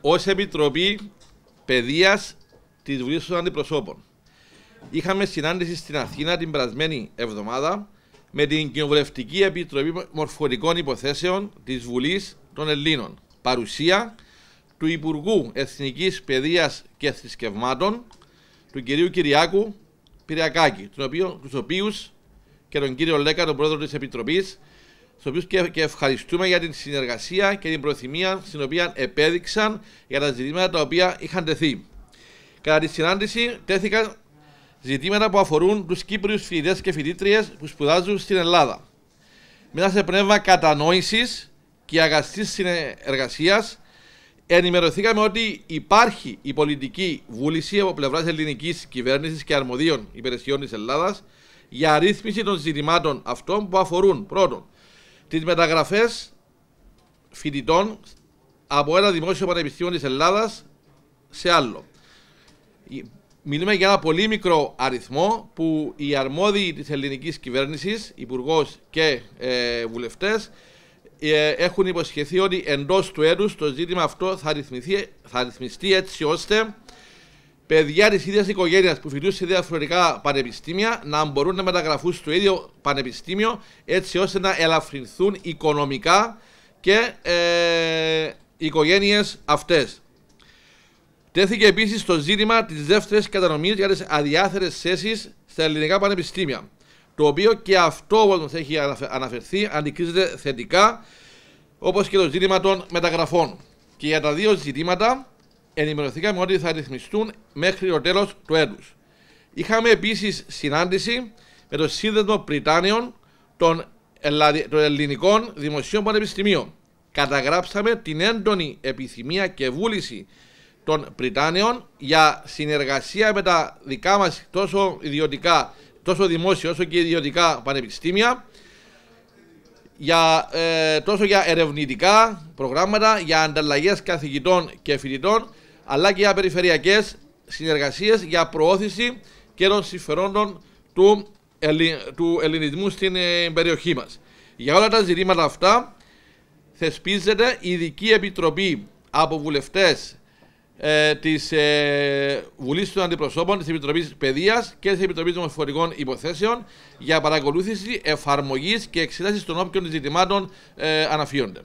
ως Επιτροπή Παιδείας της Βουλής των Αντιπροσώπων. Είχαμε συνάντηση στην Αθήνα την περασμένη εβδομάδα με την Κοινοβουλευτική Επιτροπή Μορφωτικών Υποθέσεων της Βουλής των Ελλήνων. Παρουσία του Υπουργού Εθνικής Παιδείας και Θρησκευμάτων, του κυρίου Κυριάκου Πυριακάκη, τους οποίους και τον κύριο Λέκα, τον πρόεδρο της Επιτροπής, στους οποίους και ευχαριστούμε για την συνεργασία και την προθυμία στην οποία επέδειξαν για τα ζητήματα τα οποία είχαν τεθεί. Κατά τη συνάντηση τέθηκαν ζητήματα που αφορούν τους κύπριους φοιτητές και φοιτήτριες που σπουδάζουν στην Ελλάδα. Μέσα σε πνεύμα κατανόησης και αγαστής συνεργασίας ενημερωθήκαμε ότι υπάρχει η πολιτική βούληση από πλευράς ελληνικής κυβέρνησης και αρμοδίων υπηρεσιών της Ελλάδας, για αρρύθμιση των ζητημάτων αυτών που αφορούν πρώτον τις μεταγραφές φοιτητών από ένα δημόσιο πανεπιστήμιο της Ελλάδας σε άλλο. Μιλούμε για ένα πολύ μικρό αριθμό που οι αρμόδιοι της ελληνικής κυβέρνησης, υπουργός και ε, βουλευτές, ε, έχουν υποσχεθεί ότι εντός του έτους το ζήτημα αυτό θα, θα ρυθμιστεί έτσι ώστε παιδιά της ίδιας οικογένειας που φοιτούν σε διαφορετικά πανεπιστήμια να μπορούν να μεταγραφούν στο ίδιο πανεπιστήμιο έτσι ώστε να ελαφρυνθούν οικονομικά και ε, οι οικογένειες αυτές. Τέθηκε επίσης το ζήτημα της δεύτερης κατανομής για τις αδιάθερε θέσεις στα ελληνικά πανεπιστήμια. Το οποίο και αυτό όπως έχει αναφερθεί αντικρίζεται θετικά, όπως και το ζήτημα των μεταγραφών. Και για τα δύο ζητήματα ενημερωθήκαμε ότι θα ρυθμιστούν μέχρι το τέλος του έτους. Είχαμε επίσης συνάντηση με το Σύνδεσμο Πριτάνιων των, Ελληνικών Δημοσίων Πανεπιστημίων. Καταγράψαμε την έντονη επιθυμία και βούληση των Πριτάνιων για συνεργασία με τα δικά μας τόσο ιδιωτικά, τόσο δημόσια όσο και ιδιωτικά πανεπιστήμια για, ε, τόσο για ερευνητικά προγράμματα, για ανταλλαγές καθηγητών και φοιτητών αλλά και για περιφερειακές συνεργασίες για προώθηση και των συμφερόντων του, του ελληνισμού στην ε, περιοχή μας. Για όλα τα ζητήματα αυτά θεσπίζεται η ειδική επιτροπή από βουλευτές ε, της ε, Βουλής των Αντιπροσώπων, της Επιτροπής Παιδείας και της Επιτροπής Δημοσφορικών Υποθέσεων για παρακολούθηση, εφαρμογής και εξέταση των όποιων ζητημάτων ε, αναφύονται.